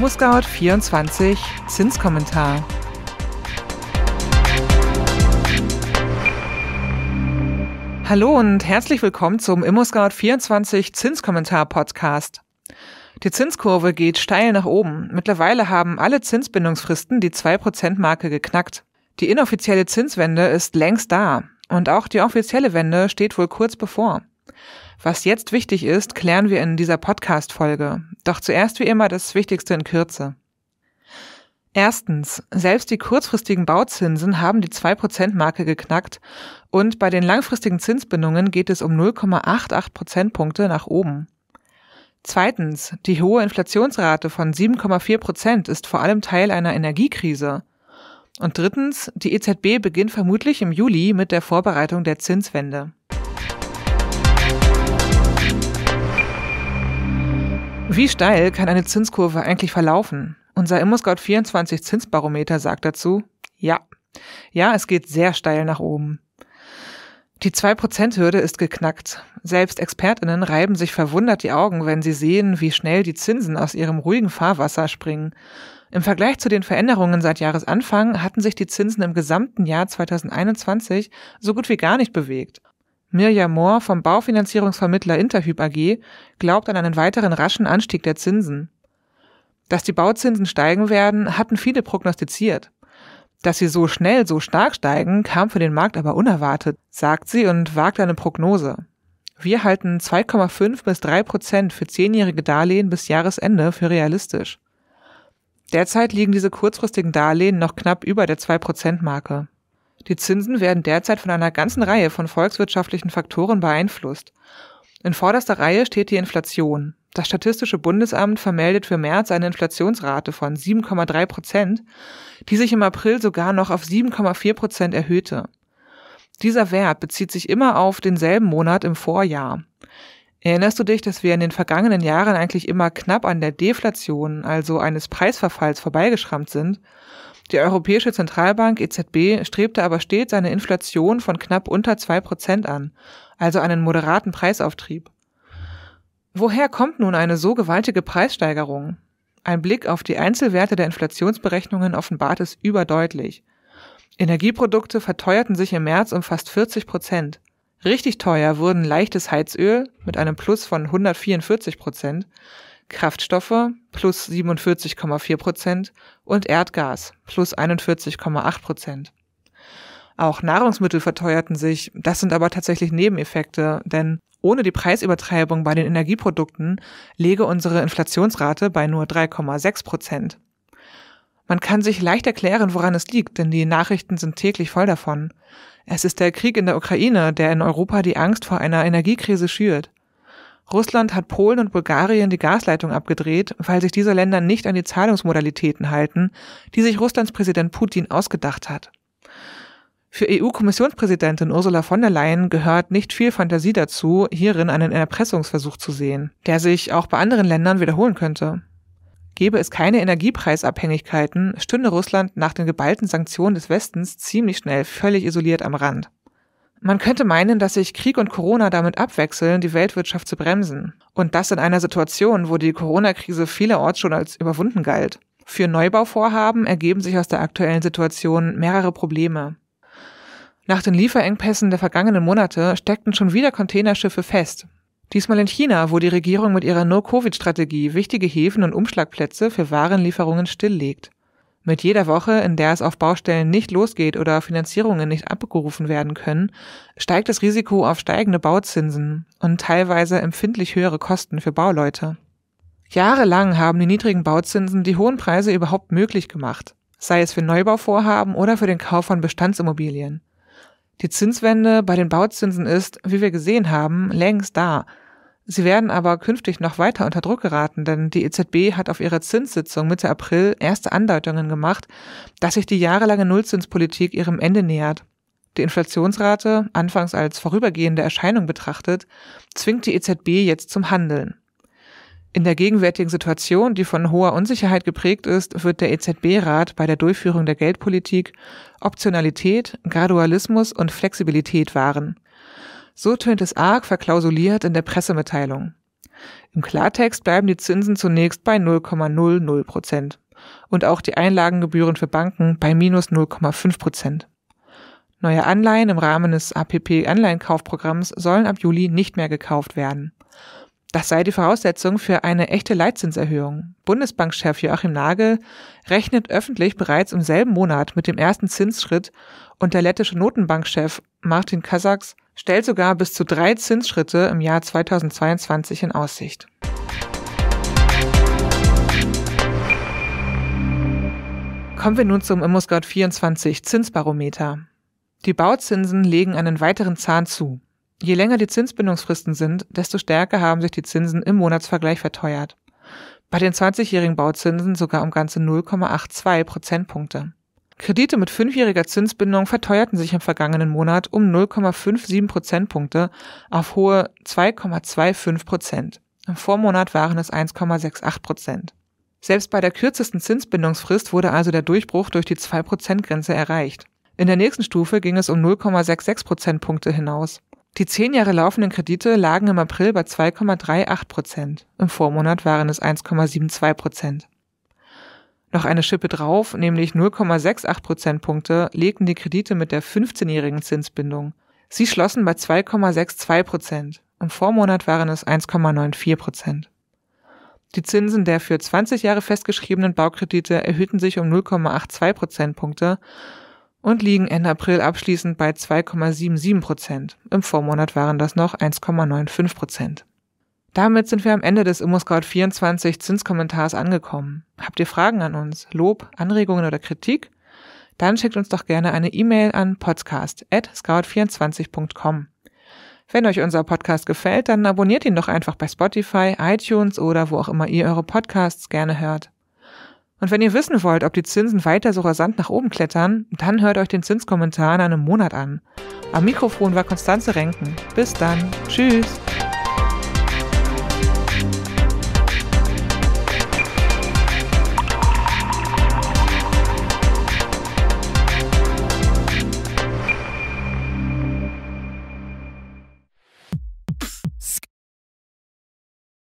immoscout 24 Zinskommentar. Hallo und herzlich willkommen zum ImmoScout 24 Zinskommentar Podcast. Die Zinskurve geht steil nach oben. Mittlerweile haben alle Zinsbindungsfristen die 2%-Marke geknackt. Die inoffizielle Zinswende ist längst da und auch die offizielle Wende steht wohl kurz bevor. Was jetzt wichtig ist, klären wir in dieser Podcast-Folge. Doch zuerst wie immer das Wichtigste in Kürze. Erstens, selbst die kurzfristigen Bauzinsen haben die 2%-Marke geknackt und bei den langfristigen Zinsbindungen geht es um 0,88 Prozentpunkte nach oben. Zweitens, die hohe Inflationsrate von 7,4 Prozent ist vor allem Teil einer Energiekrise. Und drittens, die EZB beginnt vermutlich im Juli mit der Vorbereitung der Zinswende. Wie steil kann eine Zinskurve eigentlich verlaufen? Unser ImmoScout24 Zinsbarometer sagt dazu, ja. Ja, es geht sehr steil nach oben. Die 2%-Hürde ist geknackt. Selbst Expertinnen reiben sich verwundert die Augen, wenn sie sehen, wie schnell die Zinsen aus ihrem ruhigen Fahrwasser springen. Im Vergleich zu den Veränderungen seit Jahresanfang hatten sich die Zinsen im gesamten Jahr 2021 so gut wie gar nicht bewegt. Mirja Mohr vom Baufinanzierungsvermittler Interhyp AG glaubt an einen weiteren raschen Anstieg der Zinsen. Dass die Bauzinsen steigen werden, hatten viele prognostiziert. Dass sie so schnell, so stark steigen, kam für den Markt aber unerwartet, sagt sie und wagt eine Prognose. Wir halten 2,5 bis 3 Prozent für zehnjährige Darlehen bis Jahresende für realistisch. Derzeit liegen diese kurzfristigen Darlehen noch knapp über der 2-Prozent-Marke. Die Zinsen werden derzeit von einer ganzen Reihe von volkswirtschaftlichen Faktoren beeinflusst. In vorderster Reihe steht die Inflation. Das Statistische Bundesamt vermeldet für März eine Inflationsrate von 7,3 Prozent, die sich im April sogar noch auf 7,4 Prozent erhöhte. Dieser Wert bezieht sich immer auf denselben Monat im Vorjahr. Erinnerst du dich, dass wir in den vergangenen Jahren eigentlich immer knapp an der Deflation, also eines Preisverfalls, vorbeigeschrammt sind? Die Europäische Zentralbank EZB strebte aber stets eine Inflation von knapp unter zwei Prozent an, also einen moderaten Preisauftrieb. Woher kommt nun eine so gewaltige Preissteigerung? Ein Blick auf die Einzelwerte der Inflationsberechnungen offenbart es überdeutlich. Energieprodukte verteuerten sich im März um fast 40 Prozent. Richtig teuer wurden leichtes Heizöl mit einem Plus von 144 Prozent, Kraftstoffe plus 47,4 Prozent und Erdgas plus 41,8 Prozent. Auch Nahrungsmittel verteuerten sich, das sind aber tatsächlich Nebeneffekte, denn ohne die Preisübertreibung bei den Energieprodukten läge unsere Inflationsrate bei nur 3,6 Prozent. Man kann sich leicht erklären, woran es liegt, denn die Nachrichten sind täglich voll davon. Es ist der Krieg in der Ukraine, der in Europa die Angst vor einer Energiekrise schürt. Russland hat Polen und Bulgarien die Gasleitung abgedreht, weil sich diese Länder nicht an die Zahlungsmodalitäten halten, die sich Russlands Präsident Putin ausgedacht hat. Für EU-Kommissionspräsidentin Ursula von der Leyen gehört nicht viel Fantasie dazu, hierin einen Erpressungsversuch zu sehen, der sich auch bei anderen Ländern wiederholen könnte. Gäbe es keine Energiepreisabhängigkeiten, stünde Russland nach den geballten Sanktionen des Westens ziemlich schnell völlig isoliert am Rand. Man könnte meinen, dass sich Krieg und Corona damit abwechseln, die Weltwirtschaft zu bremsen. Und das in einer Situation, wo die Corona-Krise vielerorts schon als überwunden galt. Für Neubauvorhaben ergeben sich aus der aktuellen Situation mehrere Probleme. Nach den Lieferengpässen der vergangenen Monate steckten schon wieder Containerschiffe fest. Diesmal in China, wo die Regierung mit ihrer No-Covid-Strategie wichtige Häfen und Umschlagplätze für Warenlieferungen stilllegt. Mit jeder Woche, in der es auf Baustellen nicht losgeht oder Finanzierungen nicht abgerufen werden können, steigt das Risiko auf steigende Bauzinsen und teilweise empfindlich höhere Kosten für Bauleute. Jahrelang haben die niedrigen Bauzinsen die hohen Preise überhaupt möglich gemacht, sei es für Neubauvorhaben oder für den Kauf von Bestandsimmobilien. Die Zinswende bei den Bauzinsen ist, wie wir gesehen haben, längst da, Sie werden aber künftig noch weiter unter Druck geraten, denn die EZB hat auf ihrer Zinssitzung Mitte April erste Andeutungen gemacht, dass sich die jahrelange Nullzinspolitik ihrem Ende nähert. Die Inflationsrate, anfangs als vorübergehende Erscheinung betrachtet, zwingt die EZB jetzt zum Handeln. In der gegenwärtigen Situation, die von hoher Unsicherheit geprägt ist, wird der EZB-Rat bei der Durchführung der Geldpolitik Optionalität, Gradualismus und Flexibilität wahren. So tönt es arg verklausuliert in der Pressemitteilung. Im Klartext bleiben die Zinsen zunächst bei 0,00 Prozent und auch die Einlagengebühren für Banken bei minus 0,5 Prozent. Neue Anleihen im Rahmen des APP-Anleihenkaufprogramms sollen ab Juli nicht mehr gekauft werden. Das sei die Voraussetzung für eine echte Leitzinserhöhung. Bundesbankchef Joachim Nagel rechnet öffentlich bereits im selben Monat mit dem ersten Zinsschritt und der lettische Notenbankchef Martin Kasachs stellt sogar bis zu drei Zinsschritte im Jahr 2022 in Aussicht. Kommen wir nun zum ImmoScout24 Zinsbarometer. Die Bauzinsen legen einen weiteren Zahn zu. Je länger die Zinsbindungsfristen sind, desto stärker haben sich die Zinsen im Monatsvergleich verteuert. Bei den 20-jährigen Bauzinsen sogar um ganze 0,82 Prozentpunkte. Kredite mit fünfjähriger Zinsbindung verteuerten sich im vergangenen Monat um 0,57 Prozentpunkte auf hohe 2,25 Prozent. Im Vormonat waren es 1,68 Prozent. Selbst bei der kürzesten Zinsbindungsfrist wurde also der Durchbruch durch die 2%-Grenze prozent erreicht. In der nächsten Stufe ging es um 0,66 Prozentpunkte hinaus. Die zehn Jahre laufenden Kredite lagen im April bei 2,38 Prozent. Im Vormonat waren es 1,72 Prozent. Noch eine Schippe drauf, nämlich 0,68 Prozentpunkte, legten die Kredite mit der 15-jährigen Zinsbindung. Sie schlossen bei 2,62 Prozent. Im Vormonat waren es 1,94 Prozent. Die Zinsen der für 20 Jahre festgeschriebenen Baukredite erhöhten sich um 0,82 Prozentpunkte und liegen Ende April abschließend bei 2,77 Prozent. Im Vormonat waren das noch 1,95 Prozent. Damit sind wir am Ende des ImmoScout 24 Zinskommentars angekommen. Habt ihr Fragen an uns, Lob, Anregungen oder Kritik? Dann schickt uns doch gerne eine E-Mail an podcast.scout24.com. Wenn euch unser Podcast gefällt, dann abonniert ihn doch einfach bei Spotify, iTunes oder wo auch immer ihr eure Podcasts gerne hört. Und wenn ihr wissen wollt, ob die Zinsen weiter so rasant nach oben klettern, dann hört euch den Zinskommentar in einem Monat an. Am Mikrofon war Konstanze Renken. Bis dann. Tschüss.